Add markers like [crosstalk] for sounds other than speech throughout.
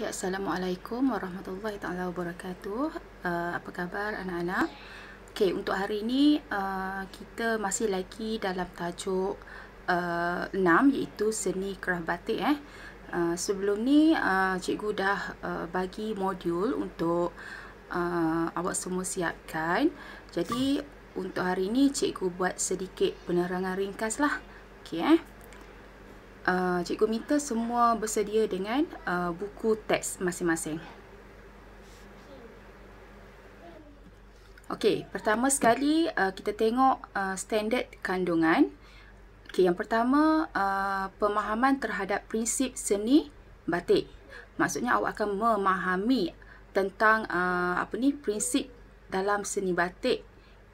Okay, Assalamualaikum warahmatullahi taala wabarakatuh. Uh, apa khabar anak-anak? Okay, untuk hari ini uh, kita masih lagi dalam tajuk uh, 6 iaitu seni kerah batik eh. Uh, sebelum ni uh, cikgu dah uh, bagi modul untuk uh, awak semua siapkan. Jadi untuk hari ini cikgu buat sedikit penerangan ringkaslah. Okay eh uh, Cikgu Mita semua bersedia dengan uh, buku teks masing-masing Okey, pertama sekali uh, kita tengok uh, standard kandungan Okey, Yang pertama, uh, pemahaman terhadap prinsip seni batik Maksudnya awak akan memahami tentang uh, apa ni prinsip dalam seni batik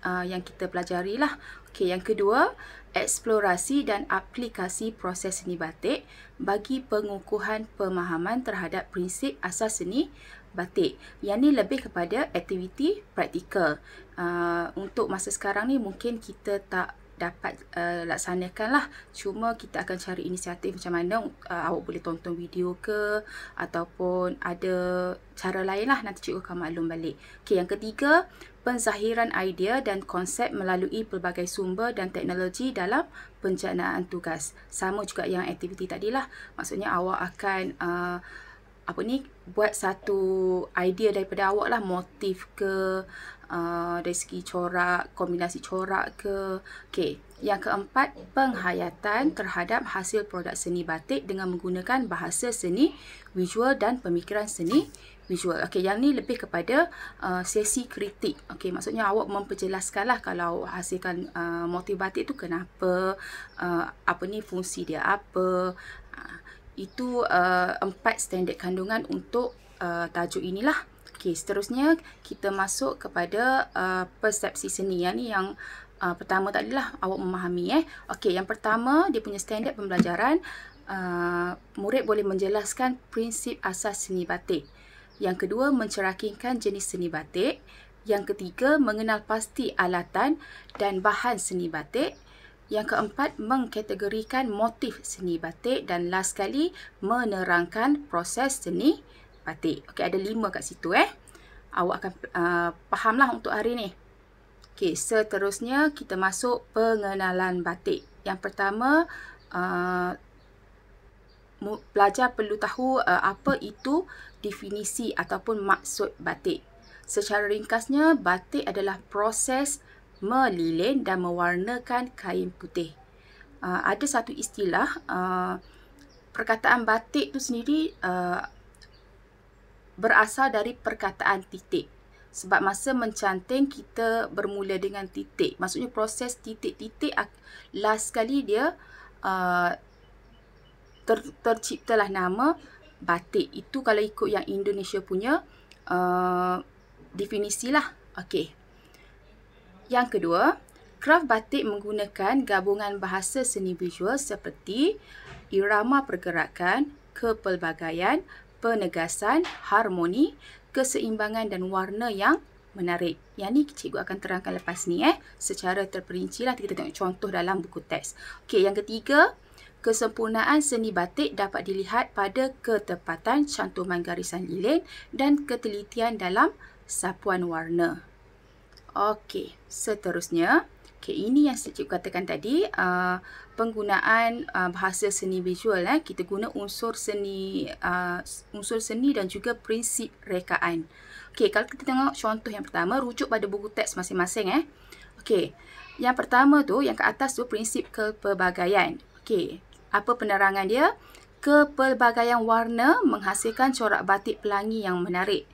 uh, yang kita pelajari lah. Okey, yang kedua, eksplorasi dan aplikasi proses seni batik bagi pengukuhan pemahaman terhadap prinsip asas seni batik yang ni lebih kepada aktiviti praktikal uh, untuk masa sekarang ni mungkin kita tak dapat uh, eh, laksanakanlah cuma kita akan cari inisiatif macam mana uh, awak boleh tonton video ke ataupun ada cara lain lah nanti cikgu akan maklum balik okay, yang ketiga penzahiran idea dan konsep melalui pelbagai sumber dan teknologi dalam penjanaan tugas sama juga yang aktiviti tadi lah maksudnya awak akan uh, apa ni buat satu idea daripada awak lah motif ke uh, dari segi corak kombinasi corak ke okey yang keempat penghayatan terhadap hasil produk seni batik dengan menggunakan bahasa seni visual dan pemikiran seni visual. Okey, yang ni lebih kepada uh, sesi kritik. Okey, maksudnya awak memperjelaskanlah kalau hasilkan uh, motif batik tu kenapa, uh, apa ni fungsi dia apa. Ah, itu uh, empat standard kandungan untuk uh, tajuk inilah. Okey, seterusnya kita masuk kepada uh, persepsi seni yang ni yang uh, pertama tadi lah awak memahami eh. Okey, yang pertama dia punya standard pembelajaran uh, murid boleh menjelaskan prinsip asas seni batik. Yang kedua mencerakinkan jenis seni batik. Yang ketiga mengenal pasti alatan dan bahan seni batik. Yang keempat, mengkategorikan motif seni batik dan last sekali, menerangkan proses seni batik. Okey, ada lima kat situ eh. Awak akan uh, fahamlah untuk hari ni. Okey, seterusnya kita masuk pengenalan batik. Yang pertama, uh, pelajar perlu tahu uh, apa itu definisi ataupun maksud batik. Secara ringkasnya, batik adalah proses melilin dan mewarnakan kain putih. Uh, ada satu istilah, uh, perkataan batik tu sendiri uh, berasal dari perkataan titik. Sebab masa mencanting kita bermula dengan titik. Maksudnya proses titik-titik last sekali dia uh, ter, terciptalah nama batik. Itu kalau ikut yang Indonesia punya uh, definisilah. Okey. Yang kedua, kraf batik menggunakan gabungan bahasa seni visual seperti irama pergerakan, kepelbagaian, penegasan, harmoni, keseimbangan dan warna yang menarik. Yang ni cikgu akan terangkan lepas ni eh. Secara terperinci lah kita tengok contoh dalam buku teks. Okey, yang ketiga, kesempurnaan seni batik dapat dilihat pada ketepatan cantuman garisan lilin dan ketelitian dalam sapuan warna. Okey, seterusnya. Okey, ini yang saya cikgu katakan tadi. Uh, penggunaan uh, bahasa seni visual. Eh. Kita guna unsur seni uh, unsur seni dan juga prinsip rekaan. Okey, kalau kita tengok contoh yang pertama, rujuk pada buku teks masing-masing. Eh. Okey, yang pertama tu, yang ke atas tu prinsip kepelbagaian. Okey, apa penerangan dia? Kepelbagaian warna menghasilkan corak batik pelangi yang menarik.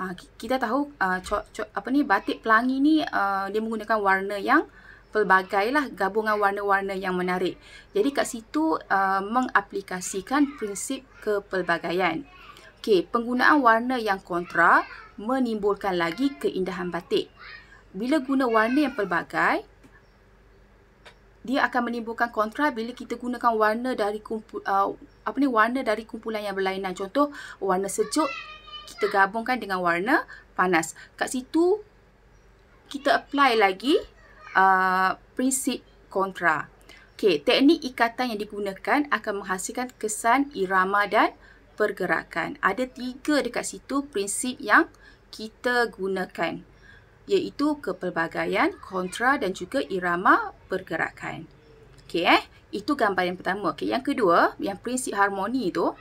Uh, kita tahu uh, co- apa ni batik pelangi ni uh, dia menggunakan warna yang pelbagai lah gabungan warna-warna yang menarik. Jadi kat situ uh, mengaplikasikan prinsip kepelbagaian. Okey, penggunaan warna yang kontra menimbulkan lagi keindahan batik. Bila guna warna yang pelbagai, dia akan menimbulkan kontra bila kita gunakan warna dari kumpul, uh, apa ni warna dari kumpulan yang berlainan. Contoh warna sejuk kita gabungkan dengan warna panas. Kat situ kita apply lagi uh, prinsip kontra. Okey, teknik ikatan yang digunakan akan menghasilkan kesan irama dan pergerakan. Ada tiga dekat situ prinsip yang kita gunakan iaitu kepelbagaian, kontra dan juga irama pergerakan. Okey eh, itu gambaran pertama. Okey, yang kedua, yang prinsip harmoni tu.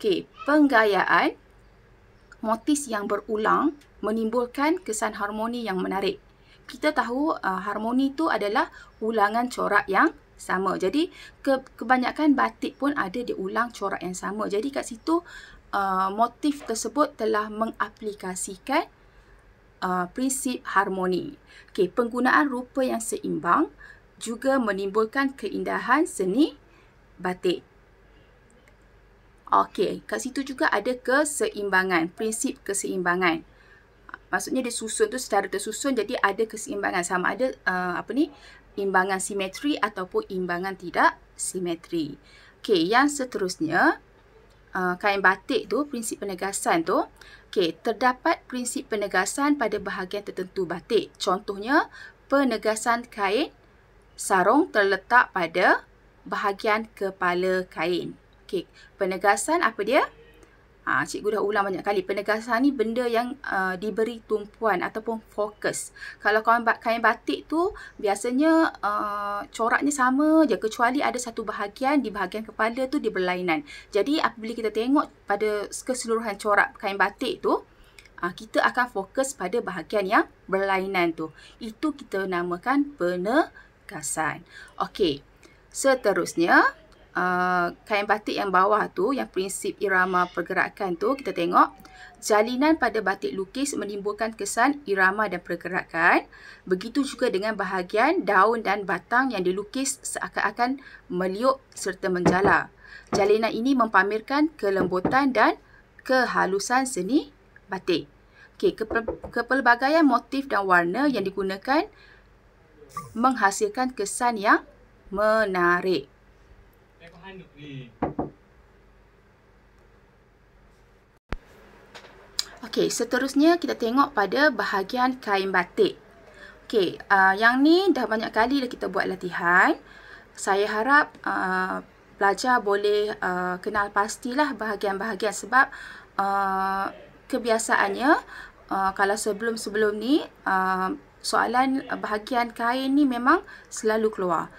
Okey, penggayaan motif yang berulang menimbulkan kesan harmoni yang menarik. Kita tahu uh, harmoni itu adalah ulangan corak yang sama. Jadi ke- kebanyakan batik pun ada diulang corak yang sama. Jadi kat situ uh, motif tersebut telah mengaplikasikan uh, prinsip harmoni. Okey, penggunaan rupa yang seimbang juga menimbulkan keindahan seni batik. Okey, kat situ juga ada keseimbangan, prinsip keseimbangan. Maksudnya dia susun tu secara tersusun jadi ada keseimbangan sama ada uh, apa ni? imbangan simetri ataupun imbangan tidak simetri. Okey, yang seterusnya uh, kain batik tu prinsip penegasan tu. Okey, terdapat prinsip penegasan pada bahagian tertentu batik. Contohnya penegasan kain sarung terletak pada bahagian kepala kain. Okey, penegasan apa dia? Ah, ha, cikgu dah ulang banyak kali. Penegasan ni benda yang uh, diberi tumpuan ataupun fokus. Kalau kau buat kain batik tu, biasanya uh, coraknya sama je kecuali ada satu bahagian di bahagian kepala tu dia berlainan. Jadi apabila kita tengok pada keseluruhan corak kain batik tu, uh, kita akan fokus pada bahagian yang berlainan tu. Itu kita namakan penegasan. Okey. Seterusnya, uh, kain batik yang bawah tu, yang prinsip irama pergerakan tu, kita tengok jalinan pada batik lukis menimbulkan kesan irama dan pergerakan. Begitu juga dengan bahagian daun dan batang yang dilukis seakan-akan meliuk serta menjala. Jalinan ini mempamerkan kelembutan dan kehalusan seni batik. Okey, kepelbagaian motif dan warna yang digunakan menghasilkan kesan yang menarik handuk Okey, seterusnya kita tengok pada bahagian kain batik. Okey, uh, yang ni dah banyak kali dah kita buat latihan. Saya harap uh, pelajar boleh uh, kenal pastilah bahagian-bahagian sebab uh, kebiasaannya uh, kalau sebelum-sebelum ni uh, soalan bahagian kain ni memang selalu keluar.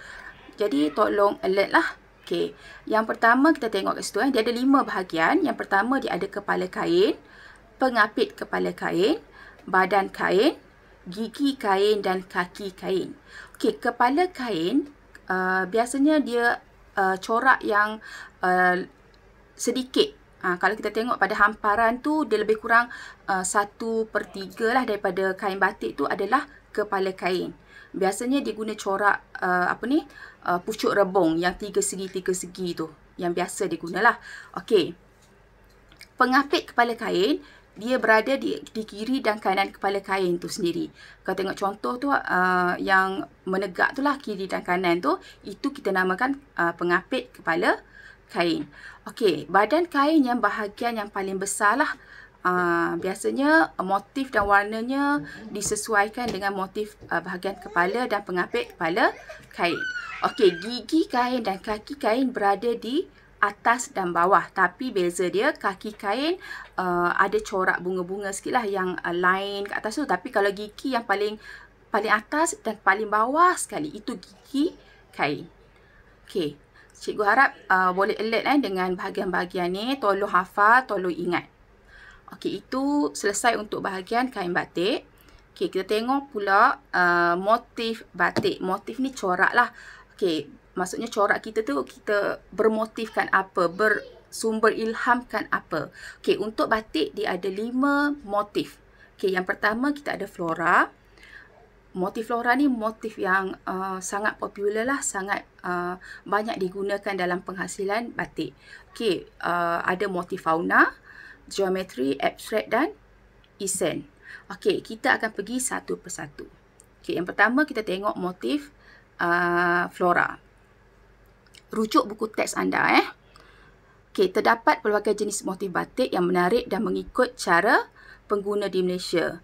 Jadi tolong alertlah. Okey, yang pertama kita tengok kat situ eh. Dia ada lima bahagian. Yang pertama dia ada kepala kain, pengapit kepala kain, badan kain, gigi kain dan kaki kain. Okey, kepala kain uh, biasanya dia uh, corak yang uh, sedikit. Ha, kalau kita tengok pada hamparan tu, dia lebih kurang uh, satu uh, per tiga lah daripada kain batik tu adalah kepala kain. Biasanya dia guna corak uh, apa ni? uh, pucuk rebung yang tiga segi-tiga segi tu yang biasa digunalah. Okey. Pengapit kepala kain, dia berada di, di kiri dan kanan kepala kain tu sendiri. Kalau tengok contoh tu, uh, yang menegak tu lah kiri dan kanan tu, itu kita namakan uh, pengapit kepala kain. Okey, badan kain yang bahagian yang paling besar lah. Ah, biasanya eh, motif dan warnanya disesuaikan dengan motif uh, bahagian kepala dan pengapit kepala kain. Okey, gigi kain dan kaki kain berada di atas dan bawah. Tapi beza dia, kaki kain uh, ada corak bunga-bunga sikit lah yang uh, line kat atas tu. Tapi kalau gigi yang paling paling atas dan paling bawah sekali, itu gigi kain. Okey, cikgu harap uh, boleh alert eh, dengan bahagian-bahagian ni. Tolong hafal, tolong ingat. Okey, itu selesai untuk bahagian kain batik. Okey, kita tengok pula uh, motif batik. Motif ni corak lah. Okey, maksudnya corak kita tu kita bermotifkan apa, bersumber ilhamkan apa. Okey, untuk batik dia ada lima motif. Okey, yang pertama kita ada flora. Motif flora ni motif yang uh, sangat popular lah, sangat uh, banyak digunakan dalam penghasilan batik. Okey, uh, ada motif fauna. Okey geometri, abstract dan isen. Okey, kita akan pergi satu persatu. Okey, yang pertama kita tengok motif uh, flora. Rujuk buku teks anda eh. Okey, terdapat pelbagai jenis motif batik yang menarik dan mengikut cara pengguna di Malaysia.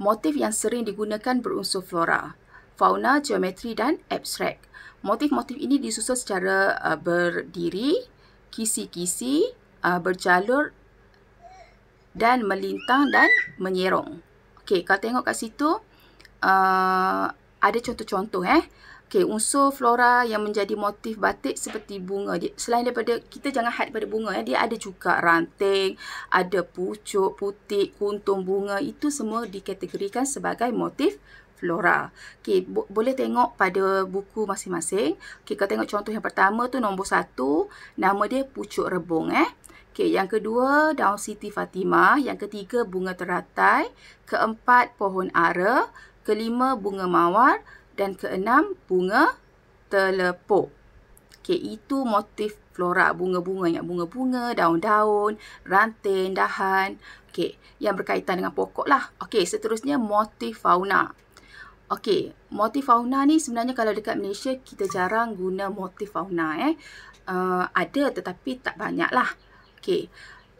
Motif yang sering digunakan berunsur flora, fauna, geometri dan abstract. Motif-motif ini disusun secara uh, berdiri, kisi-kisi, uh, berjalur dan melintang dan menyerong. Okey, kalau tengok kat situ uh, ada contoh-contoh eh. Okey, unsur flora yang menjadi motif batik seperti bunga. Dia, selain daripada kita jangan had pada bunga eh, dia ada juga ranting, ada pucuk, putik, kuntum bunga. Itu semua dikategorikan sebagai motif flora. Okey, bo- boleh tengok pada buku masing-masing. Okey, kalau tengok contoh yang pertama tu nombor satu, nama dia pucuk rebung eh. Okey, yang kedua daun Siti Fatimah, yang ketiga bunga teratai, keempat pohon ara, kelima bunga mawar dan keenam bunga telepok. Okey, itu motif flora bunga-bunga yang bunga-bunga, daun-daun, ranting, dahan. Okey, yang berkaitan dengan pokok lah. Okey, seterusnya motif fauna. Okey, motif fauna ni sebenarnya kalau dekat Malaysia kita jarang guna motif fauna eh. Uh, ada tetapi tak banyak lah. Okey.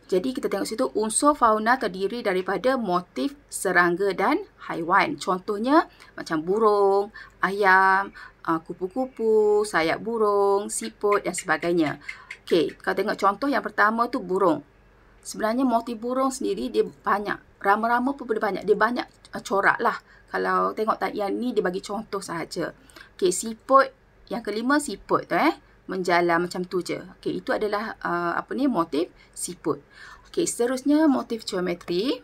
Jadi kita tengok situ unsur fauna terdiri daripada motif serangga dan haiwan. Contohnya macam burung, ayam, uh, kupu-kupu, sayap burung, siput dan sebagainya. Okey, kalau tengok contoh yang pertama tu burung. Sebenarnya motif burung sendiri dia banyak. Rama-rama pun boleh banyak. Dia banyak uh, corak lah. Kalau tengok yang ni dia bagi contoh sahaja. Okey, siput. Yang kelima siput tu eh menjala macam tu je. Okey, itu adalah uh, apa ni motif siput. Okey, seterusnya motif geometri.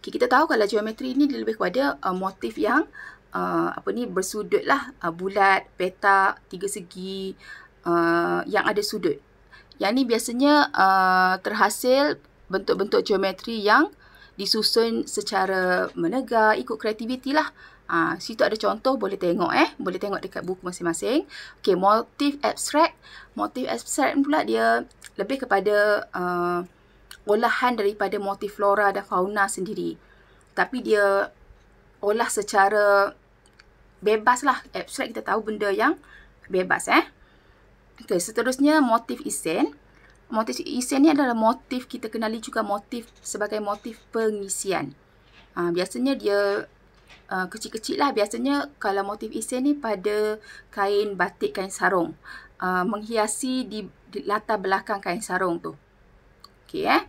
Okey, kita tahu kalau geometri ni dia lebih kepada uh, motif yang uh, apa ni bersudut lah, uh, bulat, petak, tiga segi uh, yang ada sudut. Yang ni biasanya uh, terhasil bentuk-bentuk geometri yang disusun secara menegak ikut kreativiti lah. Ha, situ ada contoh boleh tengok eh. Boleh tengok dekat buku masing-masing. okay motif abstract. Motif abstract pula dia lebih kepada uh, olahan daripada motif flora dan fauna sendiri. Tapi dia olah secara bebas lah. Abstract kita tahu benda yang bebas eh. okay seterusnya motif isen. Motif isen ni adalah motif kita kenali juga motif sebagai motif pengisian. Ha, biasanya dia Uh, kecil-kecil lah biasanya kalau motif isen ni pada kain batik kain sarung uh, menghiasi di, di latar belakang kain sarung tu okey eh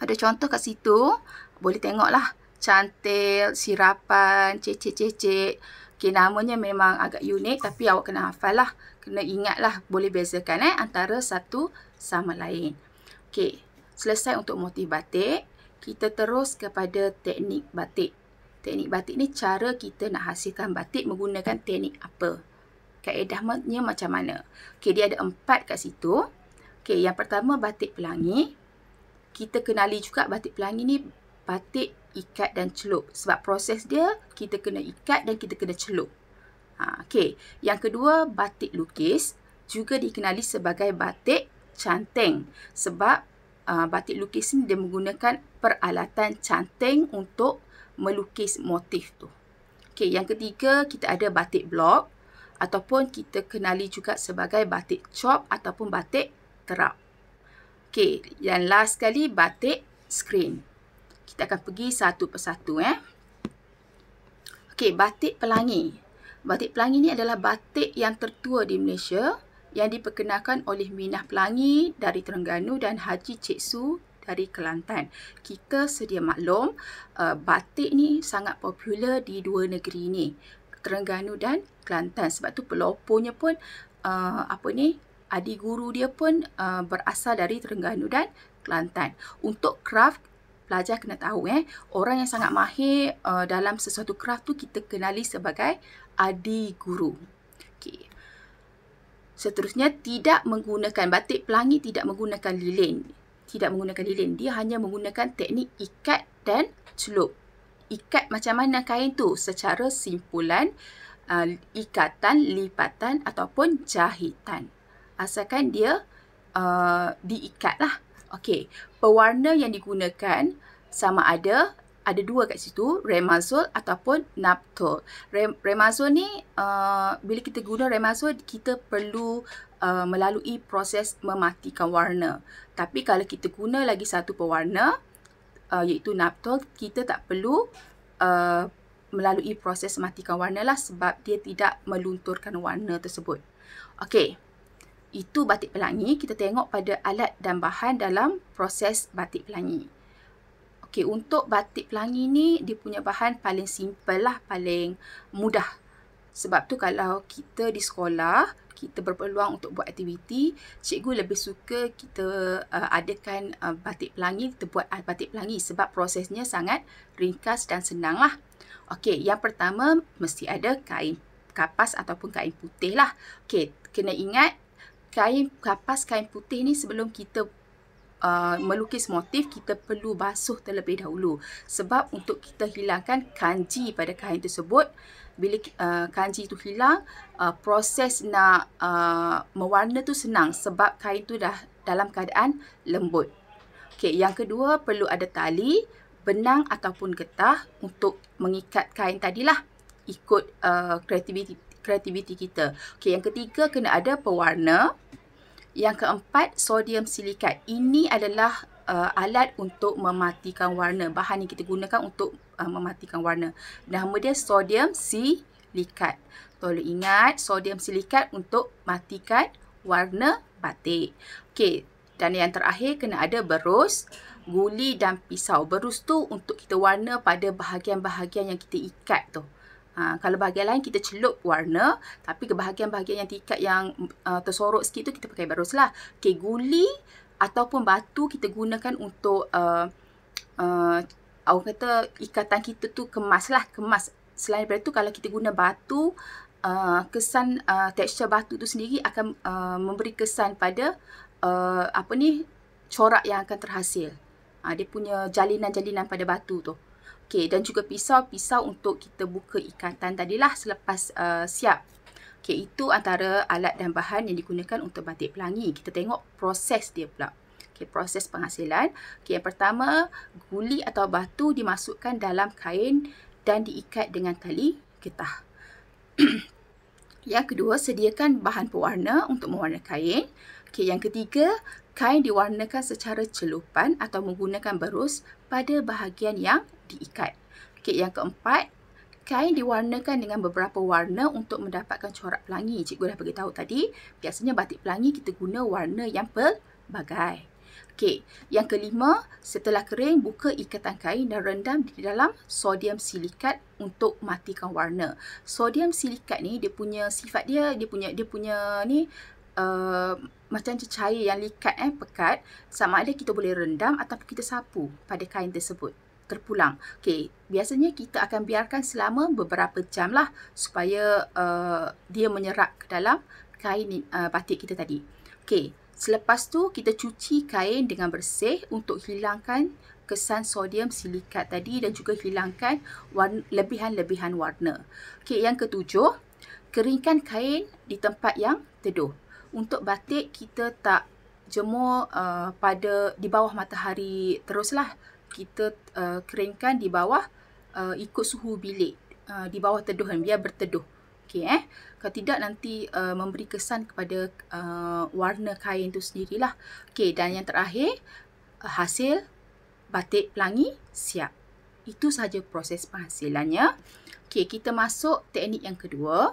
ada contoh kat situ boleh tengok lah cantil sirapan cecik-cecik okey namanya memang agak unik tapi awak kena hafal lah kena ingat lah boleh bezakan eh antara satu sama lain okey selesai untuk motif batik kita terus kepada teknik batik Teknik batik ni cara kita nak hasilkan batik menggunakan teknik apa. Kaedahnya macam mana. Okey, dia ada empat kat situ. Okey, yang pertama batik pelangi. Kita kenali juga batik pelangi ni batik ikat dan celup. Sebab proses dia kita kena ikat dan kita kena celup. Ha, Okey, yang kedua batik lukis juga dikenali sebagai batik canteng. Sebab uh, batik lukis ni dia menggunakan peralatan canteng untuk melukis motif tu. Okey, yang ketiga kita ada batik blok ataupun kita kenali juga sebagai batik chop ataupun batik terap. Okey, yang last sekali batik screen. Kita akan pergi satu persatu eh. Okey, batik pelangi. Batik pelangi ni adalah batik yang tertua di Malaysia yang diperkenalkan oleh Minah Pelangi dari Terengganu dan Haji Cik Su dari Kelantan. Kita sedia maklum uh, batik ni sangat popular di dua negeri ni, Terengganu dan Kelantan. Sebab tu pelopornya pun uh, apa ni? Adi guru dia pun uh, berasal dari Terengganu dan Kelantan. Untuk craft pelajar kena tahu eh, orang yang sangat mahir uh, dalam sesuatu craft tu kita kenali sebagai adi guru. Okey. Seterusnya tidak menggunakan batik pelangi tidak menggunakan lilin tidak menggunakan lilin. Dia hanya menggunakan teknik ikat dan celup. Ikat macam mana kain tu? Secara simpulan, uh, ikatan, lipatan ataupun jahitan. Asalkan dia uh, diikat lah. Okey, pewarna yang digunakan sama ada ada dua kat situ, Remazol ataupun Naptol. Rem, remazol ni, uh, bila kita guna Remazol, kita perlu uh, melalui proses mematikan warna. Tapi kalau kita guna lagi satu pewarna, uh, iaitu Naptol, kita tak perlu uh, melalui proses mematikan warna lah sebab dia tidak melunturkan warna tersebut. Okey, itu batik pelangi. Kita tengok pada alat dan bahan dalam proses batik pelangi. Okey, untuk batik pelangi ni dia punya bahan paling simple lah, paling mudah. Sebab tu kalau kita di sekolah, kita berpeluang untuk buat aktiviti, cikgu lebih suka kita uh, adakan uh, batik pelangi, kita buat uh, batik pelangi sebab prosesnya sangat ringkas dan senang lah. Okey, yang pertama mesti ada kain kapas ataupun kain putih lah. Okey, kena ingat kain kapas, kain putih ni sebelum kita Uh, melukis motif kita perlu basuh terlebih dahulu sebab untuk kita hilangkan kanji pada kain tersebut bila uh, kanji itu hilang uh, proses nak uh, mewarna tu senang sebab kain tu dah dalam keadaan lembut. Okey, yang kedua perlu ada tali, benang ataupun getah untuk mengikat kain tadilah ikut uh, kreativiti kreativiti kita. Okey, yang ketiga kena ada pewarna. Yang keempat, sodium silikat. Ini adalah uh, alat untuk mematikan warna. Bahan yang kita gunakan untuk uh, mematikan warna. Nama dia sodium silikat. Tolong ingat, sodium silikat untuk matikan warna batik. Okey, dan yang terakhir kena ada berus, guli dan pisau. Berus tu untuk kita warna pada bahagian-bahagian yang kita ikat tu. Ha, kalau bahagian lain kita celup warna tapi kebahagian-bahagian yang tingkat yang uh, tersorok sikit tu kita pakai barus lah. Okay, guli ataupun batu kita gunakan untuk uh, uh, orang kata ikatan kita tu kemas lah. Kemas. Selain daripada tu kalau kita guna batu Uh, kesan uh, tekstur batu tu sendiri akan uh, memberi kesan pada uh, apa ni corak yang akan terhasil. Uh, dia punya jalinan-jalinan pada batu tu. Uh, Okay dan juga pisau-pisau untuk kita buka ikatan tadilah selepas uh, siap. Okay itu antara alat dan bahan yang digunakan untuk batik pelangi. Kita tengok proses dia pula. Okay proses penghasilan. Okay yang pertama guli atau batu dimasukkan dalam kain dan diikat dengan tali getah. [clears throat] yang kedua sediakan bahan pewarna untuk mewarna kain. Okay yang ketiga kain diwarnakan secara celupan atau menggunakan berus pada bahagian yang diikat. Okey, yang keempat, kain diwarnakan dengan beberapa warna untuk mendapatkan corak pelangi. Cikgu dah tahu tadi, biasanya batik pelangi kita guna warna yang pelbagai. Okey, yang kelima, setelah kering, buka ikatan kain dan rendam di dalam sodium silikat untuk matikan warna. Sodium silikat ni, dia punya sifat dia, dia punya dia punya ni, Uh, macam cecair yang likat eh pekat sama ada kita boleh rendam ataupun kita sapu pada kain tersebut terpulang. Okey, biasanya kita akan biarkan selama beberapa jam lah supaya uh, dia menyerap ke dalam kain uh, batik kita tadi. Okey, selepas tu kita cuci kain dengan bersih untuk hilangkan kesan sodium silikat tadi dan juga hilangkan lebihan-lebihan warna. Okey, yang ketujuh, keringkan kain di tempat yang teduh. Untuk batik kita tak jemur uh, pada di bawah matahari teruslah kita uh, keringkan di bawah uh, ikut suhu bilik uh, di bawah teduhan biar berteduh okay? eh kalau tidak nanti uh, memberi kesan kepada uh, warna kain itu sendirilah Okay, dan yang terakhir uh, hasil batik pelangi siap itu sahaja proses penghasilannya Okay, kita masuk teknik yang kedua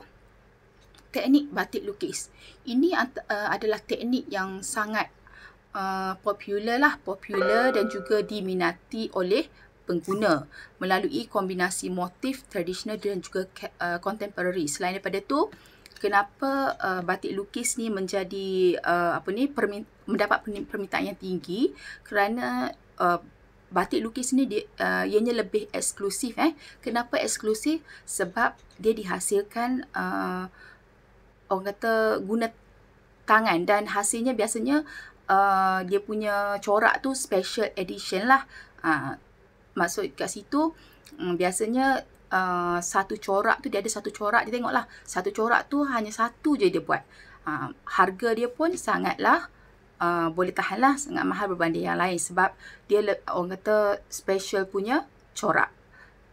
teknik batik lukis ini uh, adalah teknik yang sangat uh, popular lah, popular dan juga diminati oleh pengguna melalui kombinasi motif tradisional dan juga uh, contemporary. Selain daripada tu, kenapa uh, batik lukis ni menjadi uh, apa ni permint- mendapat permintaan yang tinggi? Kerana uh, batik lukis ni dia uh, ianya lebih eksklusif eh kenapa eksklusif sebab dia dihasilkan uh, orang kata guna tangan dan hasilnya biasanya Uh, dia punya corak tu special edition lah. Uh, maksud kat situ um, biasanya uh, satu corak tu dia ada satu corak dia tengoklah. Satu corak tu hanya satu je dia buat. Uh, harga dia pun sangatlah uh, boleh tahan lah sangat mahal berbanding yang lain sebab dia orang kata special punya corak.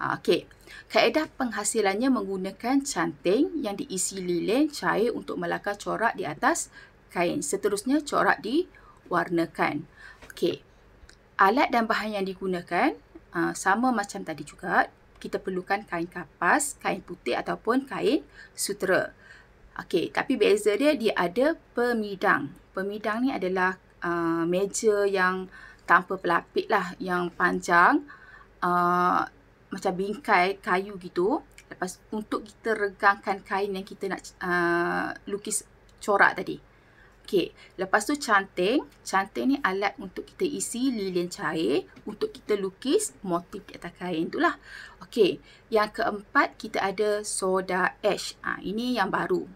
Uh, ah, okay. Kaedah penghasilannya menggunakan canting yang diisi lilin cair untuk melakar corak di atas kain. Seterusnya corak di warnakan. Okey. Alat dan bahan yang digunakan uh, sama macam tadi juga. Kita perlukan kain kapas, kain putih ataupun kain sutera. Okey, tapi beza dia dia ada pemidang. Pemidang ni adalah uh, meja yang tanpa pelapik lah yang panjang uh, macam bingkai kayu gitu. Lepas untuk kita regangkan kain yang kita nak uh, lukis corak tadi. Okey, lepas tu canting. Canting ni alat untuk kita isi lilin cair untuk kita lukis motif di atas kain tu lah. Okey, yang keempat kita ada soda ash. Ha, ini yang baru.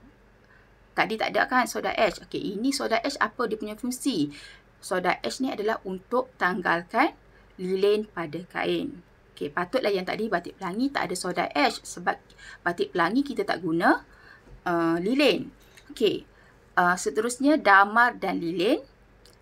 Tadi tak ada kan soda ash. Okey, ini soda ash apa dia punya fungsi? Soda ash ni adalah untuk tanggalkan lilin pada kain. Okey, patutlah yang tadi batik pelangi tak ada soda ash sebab batik pelangi kita tak guna uh, lilin. Okey, Ah, seterusnya damar dan lilin.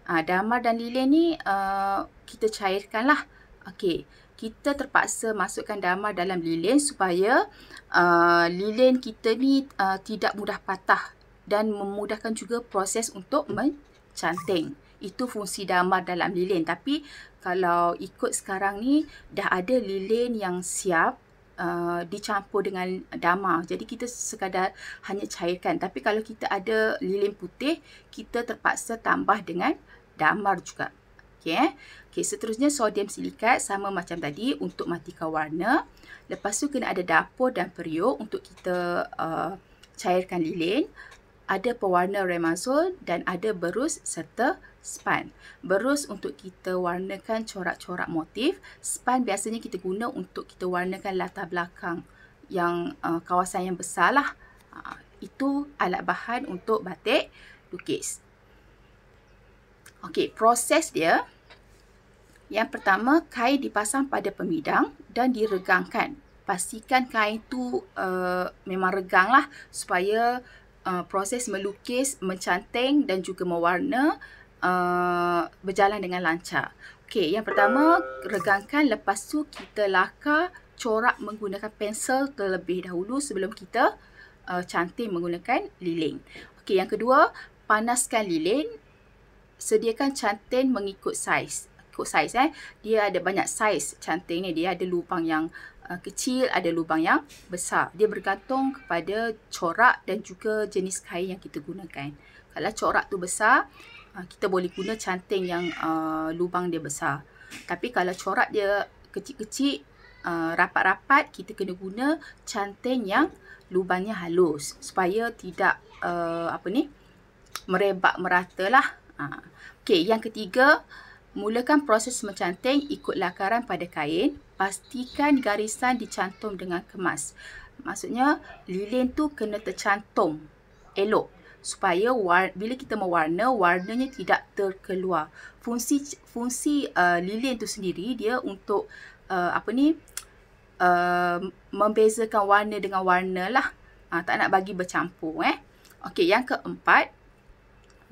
Uh, damar dan lilin ni uh, kita cairkanlah. Okey, kita terpaksa masukkan damar dalam lilin supaya uh, lilin kita ni uh, tidak mudah patah dan memudahkan juga proses untuk mencanting. Itu fungsi damar dalam lilin. Tapi kalau ikut sekarang ni, dah ada lilin yang siap Uh, dicampur dengan dama. Jadi kita sekadar hanya cairkan. Tapi kalau kita ada lilin putih, kita terpaksa tambah dengan damar juga. Okey. Eh? Okay, seterusnya sodium silikat sama macam tadi untuk matikan warna. Lepas tu kena ada dapur dan periuk untuk kita uh, cairkan lilin ada pewarna remazol dan ada berus serta span. Berus untuk kita warnakan corak-corak motif. Span biasanya kita guna untuk kita warnakan latar belakang yang uh, kawasan yang besar lah. Uh, ah, itu alat bahan untuk batik lukis. Okey, proses dia. Yang pertama, kain dipasang pada pemidang dan diregangkan. Pastikan kain tu uh, memang regang lah supaya uh, proses melukis, mencanting dan juga mewarna uh, berjalan dengan lancar. Okey, yang pertama regangkan lepas tu kita lakar corak menggunakan pensel terlebih dahulu sebelum kita uh, canting menggunakan lilin. Okey, yang kedua panaskan lilin, sediakan canting mengikut saiz. Ikut saiz eh. Dia ada banyak saiz canting ni. Dia ada lubang yang Ah, kecil, ada lubang yang besar. Dia bergantung kepada corak dan juga jenis kain yang kita gunakan. Kalau corak tu besar, ah, kita boleh guna canting yang uh, lubang dia besar. Tapi kalau corak dia kecil-kecil, uh, rapat-rapat, kita kena guna canting yang lubangnya halus supaya tidak uh, apa ni merebak merata lah. Uh. Okey, yang ketiga, mulakan proses mencanting ikut lakaran pada kain pastikan garisan dicantum dengan kemas. Maksudnya lilin tu kena tercantum elok supaya war, bila kita mewarna warnanya tidak terkeluar. Fungsi fungsi uh, lilin tu sendiri dia untuk uh, apa ni uh, membezakan warna dengan warna lah. Uh, tak nak bagi bercampur eh. Okey, yang keempat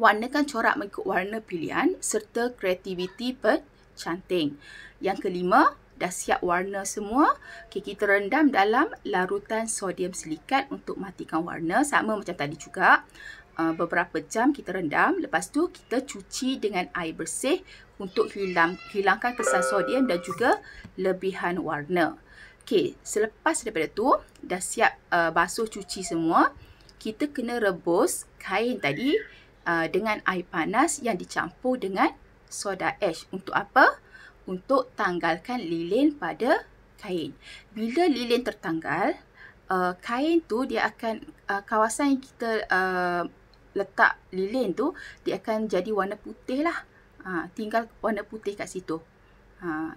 warnakan corak mengikut warna pilihan serta kreativiti pencanting. Yang kelima, dah siap warna semua. Okey, kita rendam dalam larutan sodium silikat untuk matikan warna. Sama macam tadi juga. Ah, beberapa jam kita rendam. Lepas tu kita cuci dengan air bersih untuk hilang, hilangkan kesan sodium dan juga lebihan warna. Okey, selepas daripada tu dah siap uh, basuh cuci semua. Kita kena rebus kain tadi uh, dengan air panas yang dicampur dengan soda ash. Untuk apa? Untuk apa? untuk tanggalkan lilin pada kain. Bila lilin tertanggal, uh, kain tu dia akan uh, kawasan yang kita uh, letak lilin tu dia akan jadi warna putih lah. Uh, tinggal warna putih kat situ. Uh,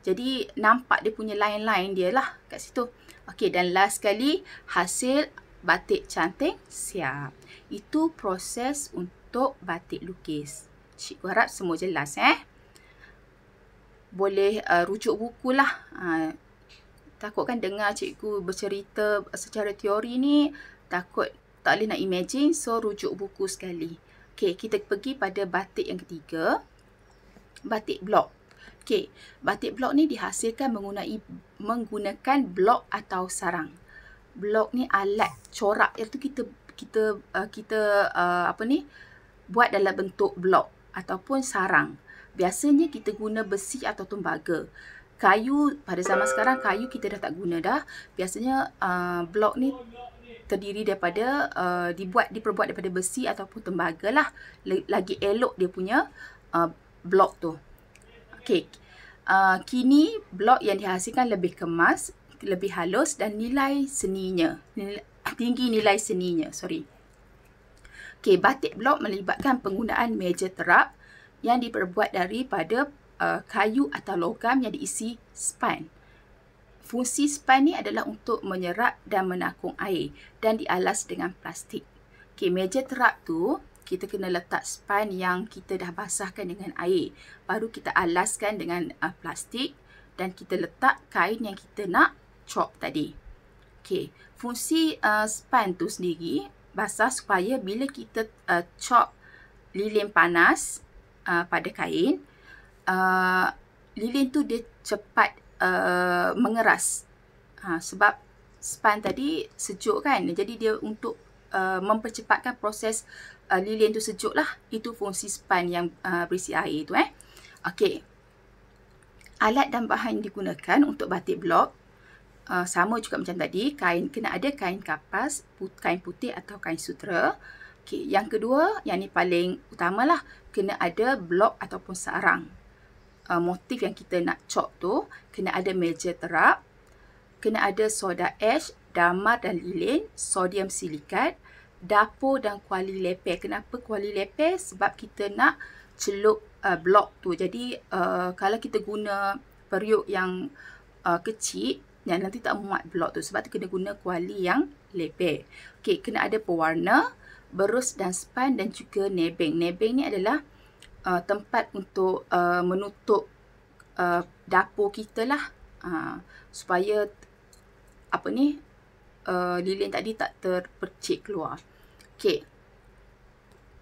jadi nampak dia punya line-line dia lah kat situ. Okey dan last sekali hasil batik cantik siap. Itu proses untuk batik lukis. Cikgu harap semua jelas eh boleh uh, rujuk buku lah. Uh, takut kan dengar cikgu bercerita secara teori ni, takut tak boleh nak imagine, so rujuk buku sekali. Okay, kita pergi pada batik yang ketiga, batik blok. Okay, batik blok ni dihasilkan menggunai, menggunakan blok atau sarang. Blok ni alat corak, iaitu kita kita uh, kita uh, apa ni, buat dalam bentuk blok ataupun sarang biasanya kita guna besi atau tembaga. Kayu pada zaman sekarang kayu kita dah tak guna dah. Biasanya uh, blok ni terdiri daripada uh, dibuat diperbuat daripada besi ataupun tembaga lah. Lagi elok dia punya uh, blok tu. Okay, Uh, kini blok yang dihasilkan lebih kemas, lebih halus dan nilai seninya nilai, tinggi nilai seninya. Sorry. Okay, batik blok melibatkan penggunaan meja terap, yang diperbuat daripada uh, kayu atau logam yang diisi span. Fungsi span ni adalah untuk menyerap dan menakung air dan dialas dengan plastik. Okey, meja terap tu kita kena letak span yang kita dah basahkan dengan air. Baru kita alaskan dengan uh, plastik dan kita letak kain yang kita nak chop tadi. Okey, fungsi uh, span tu sendiri basah supaya bila kita uh, chop lilin panas uh, pada kain uh, lilin tu dia cepat uh, mengeras ha, sebab span tadi sejuk kan jadi dia untuk uh, mempercepatkan proses uh, lilin tu sejuk lah itu fungsi span yang uh, berisi air tu eh okay. alat dan bahan digunakan untuk batik blok Uh, sama juga macam tadi, kain kena ada kain kapas, put, kain putih atau kain sutera. Uh, Okey, yang kedua, yang ni paling utamalah, kena ada blok ataupun sarang. Uh, motif yang kita nak cop tu, kena ada meja terap, kena ada soda ash, damar dan lilin, sodium silikat, dapur dan kuali leper. Kenapa kuali leper? Sebab kita nak celup uh, blok tu. Jadi, uh, kalau kita guna periuk yang uh, kecil, yang nanti tak muat blok tu. Sebab tu kena guna kuali yang leper. Okey, kena ada pewarna berus dan span dan juga nebeng. Nebeng ni adalah uh, tempat untuk uh, menutup uh, dapur kita lah uh, supaya apa ni uh, lilin tadi tak terpercik keluar. Okey.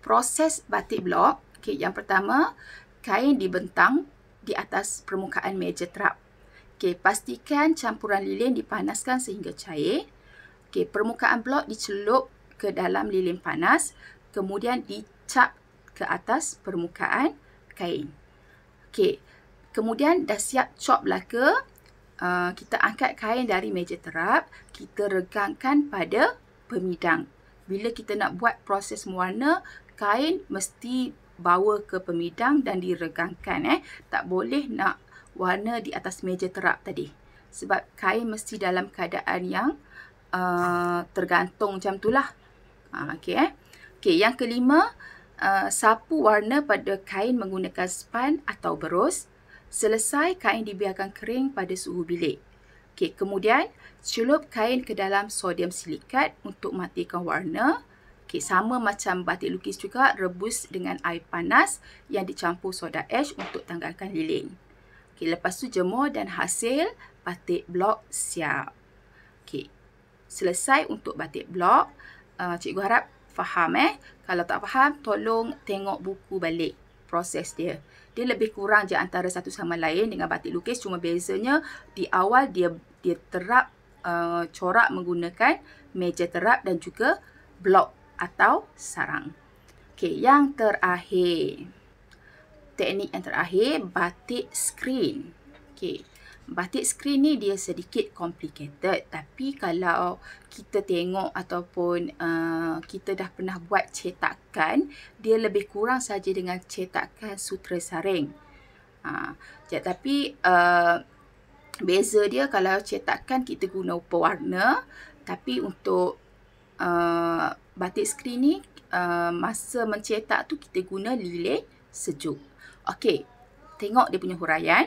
Proses batik blok. Okey, yang pertama kain dibentang di atas permukaan meja terap. Okey, pastikan campuran lilin dipanaskan sehingga cair. Okey, permukaan blok dicelup ke dalam lilin panas kemudian dicap ke atas permukaan kain. Okey, kemudian dah siap chop laka. Uh, kita angkat kain dari meja terap, kita regangkan pada pemidang. Bila kita nak buat proses mewarna, kain mesti bawa ke pemidang dan diregangkan. Eh. Tak boleh nak warna di atas meja terap tadi. Sebab kain mesti dalam keadaan yang uh, tergantung macam itulah. Ha, ah, okay, eh? okay, yang kelima, uh, sapu warna pada kain menggunakan span atau berus. Selesai, kain dibiarkan kering pada suhu bilik. Okay, kemudian, celup kain ke dalam sodium silikat untuk matikan warna. Okay, sama macam batik lukis juga, rebus dengan air panas yang dicampur soda ash untuk tanggalkan lilin. Okay, lepas tu jemur dan hasil batik blok siap. Okay, selesai untuk batik blok uh, cikgu harap faham eh. Kalau tak faham, tolong tengok buku balik proses dia. Dia lebih kurang je antara satu sama lain dengan batik lukis. Cuma bezanya di awal dia dia terap uh, corak menggunakan meja terap dan juga blok atau sarang. Okey, yang terakhir. Teknik yang terakhir, batik screen. Okey batik skrin ni dia sedikit complicated tapi kalau kita tengok ataupun uh, kita dah pernah buat cetakan dia lebih kurang saja dengan cetakan sutra saring. Uh, ah, je, tapi uh, beza dia kalau cetakan kita guna pewarna tapi untuk uh, batik skrin ni uh, masa mencetak tu kita guna lilin sejuk. Okey, tengok dia punya huraian.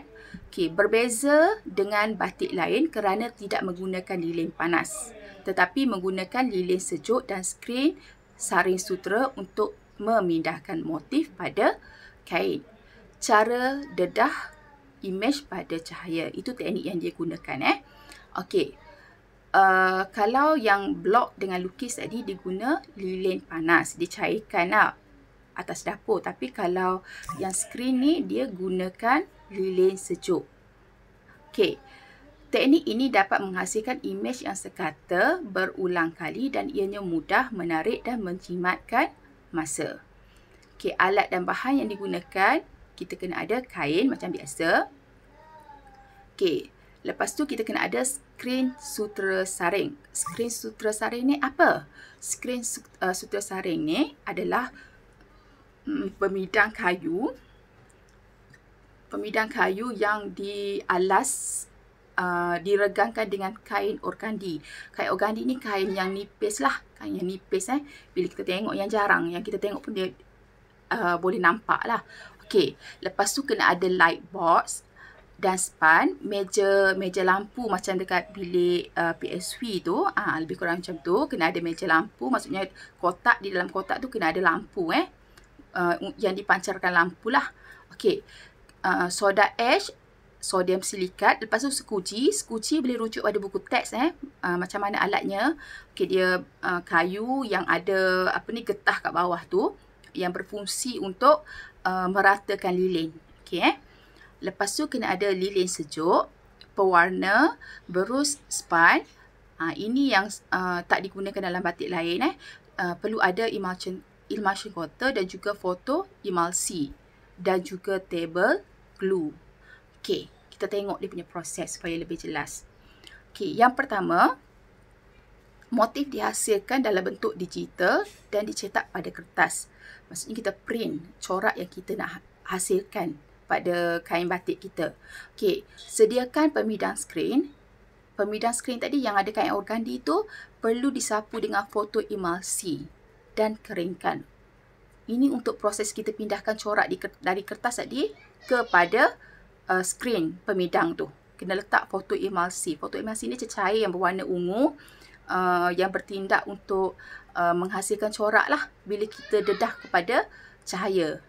Okey, berbeza dengan batik lain kerana tidak menggunakan lilin panas. Tetapi menggunakan lilin sejuk dan skrin saring sutera untuk memindahkan motif pada kain. Cara dedah imej pada cahaya. Itu teknik yang dia gunakan. eh. Okey. Uh, kalau yang blok dengan lukis tadi, diguna lilin panas. Dia cairkan lah atas dapur. Tapi kalau yang skrin ni dia gunakan lilin sejuk. Okey. Teknik ini dapat menghasilkan imej yang sekata berulang kali dan ianya mudah menarik dan menjimatkan masa. Okey, alat dan bahan yang digunakan, kita kena ada kain macam biasa. Okey, lepas tu kita kena ada skrin sutra saring. Skrin sutra saring ni apa? Skrin eh, sutra saring ni adalah Hmm, pemidang kayu pemidang kayu yang dialas uh, diregangkan dengan kain organdi. Kain organdi ni kain yang nipis lah. Kain yang nipis eh. Bila kita tengok yang jarang. Yang kita tengok pun dia uh, boleh nampak lah. Okay. Lepas tu kena ada light box dan span. Meja meja lampu macam dekat bilik uh, PSW tu. Ha, lebih kurang macam tu. Kena ada meja lampu. Maksudnya kotak di dalam kotak tu kena ada lampu eh uh, yang dipancarkan lampu lah. Okey, uh, soda ash, sodium silikat, lepas tu sekuci. Sekuci boleh rujuk pada buku teks eh, uh, macam mana alatnya. Okey, dia uh, kayu yang ada apa ni getah kat bawah tu yang berfungsi untuk uh, meratakan lilin. Okey eh. Lepas tu kena ada lilin sejuk, pewarna, berus span. Ha, ini yang uh, tak digunakan dalam batik lain eh. Uh, perlu ada emulsion emulsion coater dan juga foto emulsi dan juga table glue. Okey, kita tengok dia punya proses supaya lebih jelas. Okey, yang pertama motif dihasilkan dalam bentuk digital dan dicetak pada kertas. Maksudnya kita print corak yang kita nak ha- hasilkan pada kain batik kita. Okey, sediakan pemidang skrin. Pemidang skrin tadi yang ada kain organdi itu perlu disapu dengan foto emulsi dan keringkan. Ini untuk proses kita pindahkan corak di, dari kertas tadi kepada uh, skrin pemidang tu. Kena letak foto emulsi. Foto emulsi ni cecair yang berwarna ungu uh, yang bertindak untuk uh, menghasilkan corak lah bila kita dedah kepada cahaya.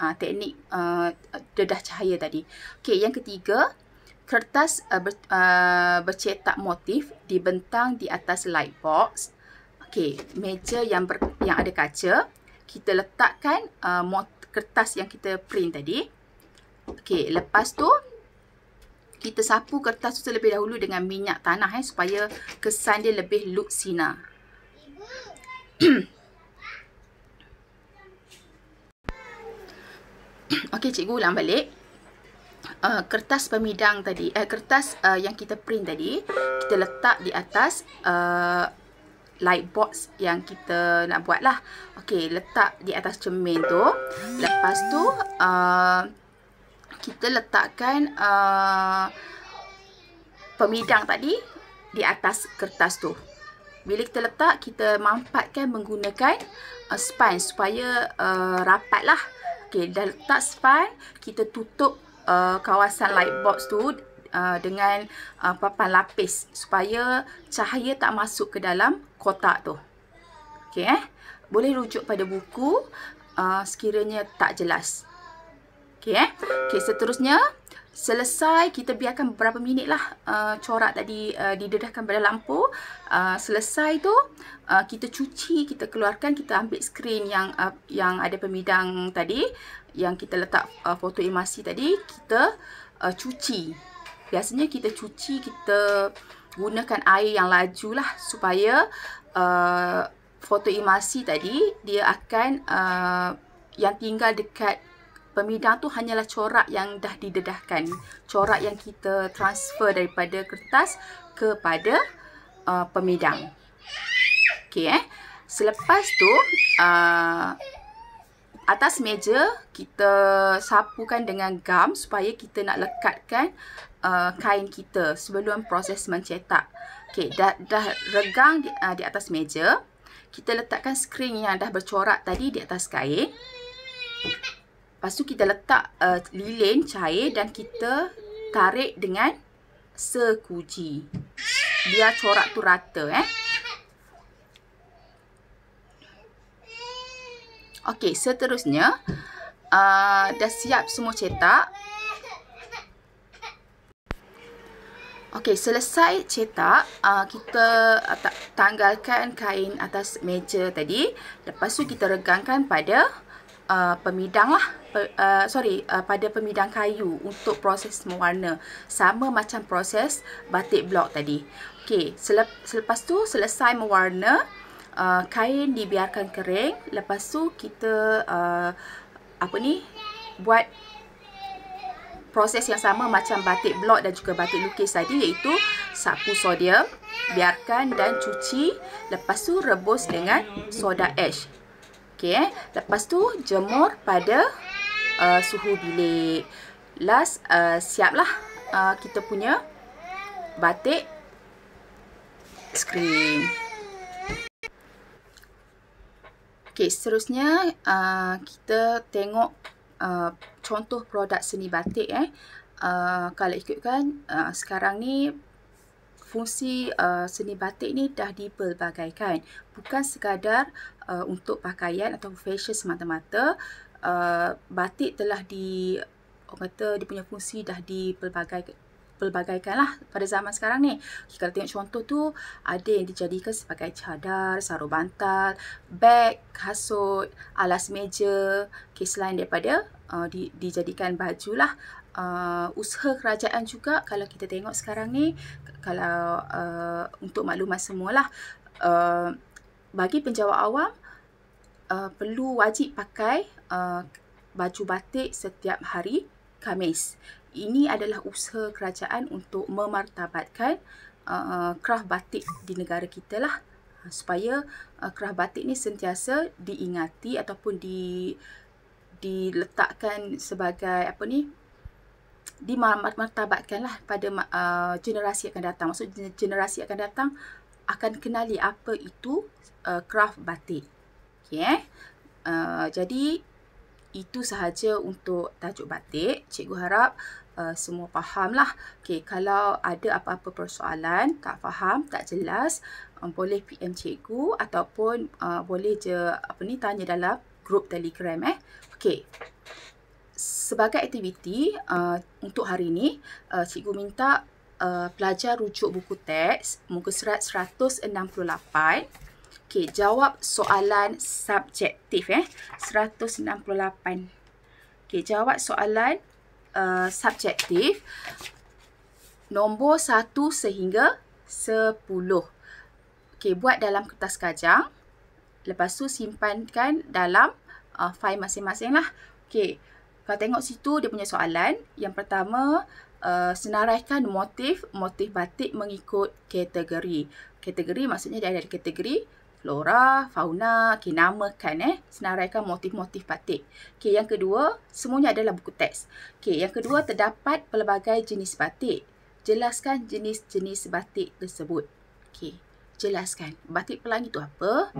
Uh, teknik uh, dedah cahaya tadi. Okey, yang ketiga, kertas uh, ber, uh, bercetak motif dibentang di atas light box Okey, meja yang ber, yang ada kaca, kita letakkan uh, kertas yang kita print tadi. Okey, lepas tu kita sapu kertas tu terlebih dahulu dengan minyak tanah eh supaya kesan dia lebih look sinar. [clears throat] Okey, cikgu ulang balik. Uh, kertas pemidang tadi, eh kertas uh, yang kita print tadi, kita letak di atas uh, light box yang kita nak buat lah. Okay, letak di atas cermin tu. Lepas tu, uh, kita letakkan uh, pemidang tadi di atas kertas tu. Bila kita letak, kita mampatkan menggunakan uh, spine supaya uh, rapat lah. Okay, dah letak spine, kita tutup uh, kawasan light box tu Uh, dengan uh, papan lapis supaya cahaya tak masuk ke dalam kotak tu. Okey eh. Boleh rujuk pada buku uh, sekiranya tak jelas. Okey eh. Okey seterusnya selesai kita biarkan beberapa minit lah uh, corak tadi uh, didedahkan pada lampu. Uh, selesai tu uh, kita cuci, kita keluarkan, kita ambil skrin yang uh, yang ada pemidang tadi yang kita letak uh, foto imasi tadi kita uh, cuci biasanya kita cuci kita gunakan air yang laju lah supaya uh, fotoimasi tadi dia akan uh, yang tinggal dekat pemidang tu hanyalah corak yang dah didedahkan corak yang kita transfer daripada kertas kepada uh, pemidang Okay, eh selepas tu uh, atas meja kita sapukan dengan gam supaya kita nak lekatkan uh, kain kita sebelum proses mencetak. Okey, dah dah regang di, uh, di atas meja. Kita letakkan skrin yang dah bercorak tadi di atas kain. Lepas tu kita letak uh, lilin cair dan kita tarik dengan sekuji. Biar corak tu rata eh. Okey, seterusnya uh, dah siap semua cetak. Okey, selesai cetak, uh, kita uh, tanggalkan kain atas meja tadi. Lepas tu kita regangkan pada uh, pemidang lah. uh, sorry, uh, pada pemidang kayu untuk proses mewarna. Sama macam proses batik blok tadi. Okey, selep selepas tu selesai mewarna, uh, kain dibiarkan kering. Lepas tu kita uh, apa ni? Buat proses yang sama macam batik blok dan juga batik lukis tadi iaitu sapu sodium, biarkan dan cuci, lepas tu rebus dengan soda ash. Okey, eh? lepas tu jemur pada uh, suhu bilik. Last uh, siaplah uh, kita punya batik screen. Okey, seterusnya uh, kita tengok uh, contoh produk seni batik eh uh, kalau ikutkan uh, sekarang ni fungsi uh, seni batik ni dah dipelbagaikan bukan sekadar uh, untuk pakaian atau fashion semata-mata uh, batik telah di orang kata dia punya fungsi dah dipelbagaikan pelbagaikan lah pada zaman sekarang ni. Okay, kalau tengok contoh tu, ada yang dijadikan sebagai cadar, sarung bantal, beg, kasut, alas meja. Okay, lain daripada uh, di, dijadikan baju lah. Uh, usaha kerajaan juga kalau kita tengok sekarang ni, kalau uh, untuk maklumat semualah, uh, bagi penjawat awam, uh, perlu wajib pakai uh, baju batik setiap hari Kamis. Ini adalah usaha kerajaan untuk memartabatkan uh, kraf batik di negara kita lah supaya uh, kraf batik ni sentiasa diingati ataupun di diletakkan sebagai apa ni lah pada uh, generasi akan datang. Maksud generasi akan datang akan kenali apa itu uh, kraf batik. Okey eh? uh, jadi itu sahaja untuk tajuk batik. Cikgu harap uh, semua faham lah. Okay, kalau ada apa-apa persoalan, tak faham, tak jelas, um, boleh PM cikgu ataupun uh, boleh je apa ni tanya dalam grup telegram eh. Okay, sebagai aktiviti uh, untuk hari ini, uh, cikgu minta uh, pelajar rujuk buku teks muka serat 168. Okey, jawab soalan subjektif eh. 168. Okey, jawab soalan uh, subjektif. Nombor 1 sehingga 10. Okey, buat dalam kertas kajang. Lepas tu simpankan dalam uh, file masing-masing lah. Okey, kalau tengok situ dia punya soalan. Yang pertama, uh, senaraikan motif-motif batik mengikut kategori. Kategori maksudnya dia ada Kategori flora, fauna, okay, namakan eh, senaraikan motif-motif batik. Okay, yang kedua, semuanya adalah buku teks. Okay, yang kedua, terdapat pelbagai jenis batik. Jelaskan jenis-jenis batik tersebut. Okay, jelaskan. Batik pelangi itu apa?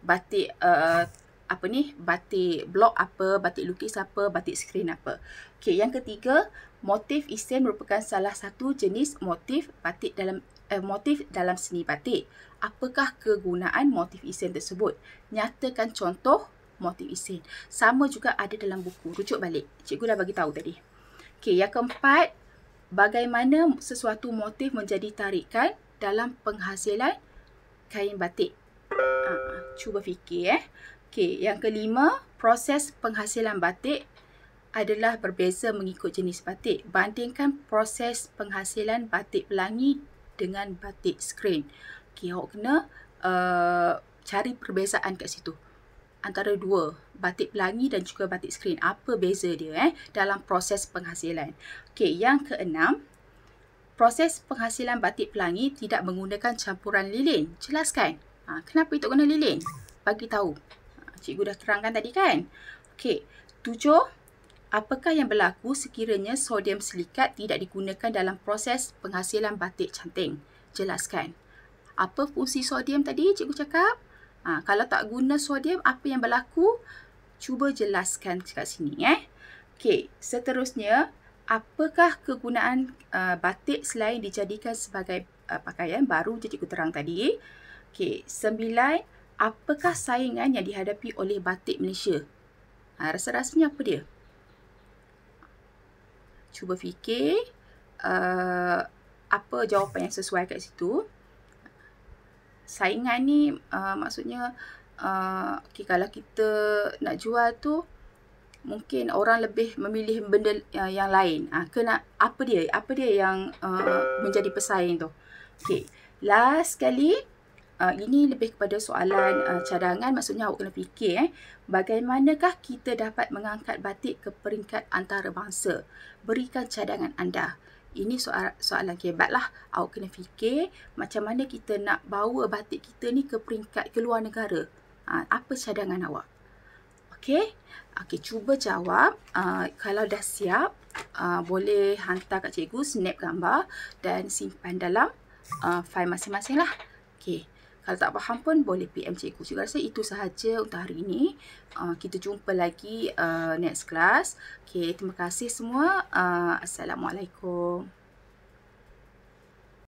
Batik, uh, apa ni? Batik blok apa? Batik lukis apa? Batik skrin apa? Okay, yang ketiga, motif isen merupakan salah satu jenis motif batik dalam eh, motif dalam seni batik. Apakah kegunaan motif isen tersebut? Nyatakan contoh motif isen. Sama juga ada dalam buku. Rujuk balik. Cikgu dah bagi tahu tadi. Okey, yang keempat, bagaimana sesuatu motif menjadi tarikan dalam penghasilan kain batik? Ha, cuba fikir eh. Okey, yang kelima, proses penghasilan batik adalah berbeza mengikut jenis batik. Bandingkan proses penghasilan batik pelangi dengan batik skrin. Okey, awak kena uh, cari perbezaan kat situ. Antara dua, batik pelangi dan juga batik skrin. Apa beza dia eh dalam proses penghasilan. Okey, yang keenam, proses penghasilan batik pelangi tidak menggunakan campuran lilin. Jelaskan. Ha, kenapa itu guna lilin? Bagi tahu. Ha, cikgu dah terangkan tadi kan? Okey, tujuh, Apakah yang berlaku sekiranya sodium silikat tidak digunakan dalam proses penghasilan batik canting? Jelaskan. Apa fungsi sodium tadi cikgu cakap? Ha, kalau tak guna sodium, apa yang berlaku? Cuba jelaskan kat sini. Eh? Okay, seterusnya, apakah kegunaan uh, batik selain dijadikan sebagai uh, pakaian baru je cikgu terang tadi? Okay, sembilan, apakah saingan yang dihadapi oleh batik Malaysia? Ha, rasa-rasanya apa dia? cuba fikir uh, apa jawapan yang sesuai kat situ. Saingan ni uh, maksudnya uh, okay, kalau kita nak jual tu mungkin orang lebih memilih benda uh, yang lain. uh, ah, kena apa dia? Apa dia yang uh, menjadi pesaing tu? Okay. Last sekali uh, ini lebih kepada soalan uh, cadangan maksudnya awak kena fikir eh bagaimanakah kita dapat mengangkat batik ke peringkat antarabangsa berikan cadangan anda ini soal, soalan kebat lah. Awak kena fikir macam mana kita nak bawa batik kita ni ke peringkat ke luar negara. Ha, apa cadangan awak? Okay? Okay, cuba jawab. Uh, kalau dah siap, uh, boleh hantar kat cikgu snap gambar dan simpan dalam uh, file masing-masing lah. Okay. Kalau tak faham pun boleh PM cikgu. Cikgu rasa itu sahaja untuk hari ini. Uh, kita jumpa lagi uh, next class. Okay, terima kasih semua. Uh, Assalamualaikum.